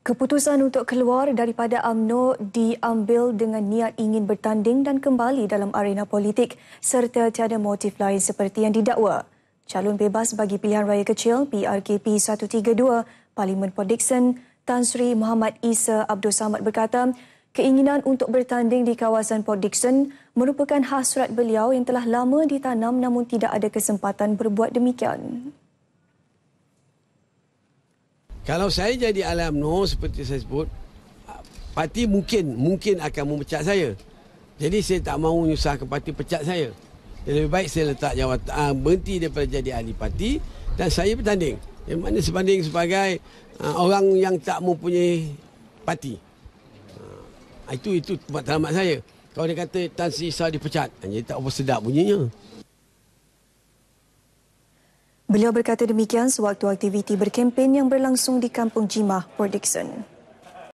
Keputusan untuk keluar daripada AMNO diambil dengan niat ingin bertanding dan kembali dalam arena politik serta tiada motif lain seperti yang didakwa. Calon bebas bagi pilihan raya kecil PRKP 132 Parlimen Port Tan Sri Muhammad Isa Abdul Samad berkata keinginan untuk bertanding di kawasan Port merupakan hasrat beliau yang telah lama ditanam namun tidak ada kesempatan berbuat demikian. Kalau saya jadi alam no seperti saya sebut, parti mungkin mungkin akan memecat saya. Jadi saya tak mahu menyusahkan parti pecat saya. Jadi, lebih baik saya letak jawatan ah, berhenti daripada jadi ahli parti dan saya bertanding. Yang mana sebanding sebagai uh, orang yang tak mempunyai parti. Uh, itu itu tempat terlambat saya. Kalau dia kata Tan Sri dipecat, dia tak apa sedap bunyinya. Beliau berkata demikian sewaktu aktiviti berkempen yang berlangsung di Kampung Jimah, Port Dickson.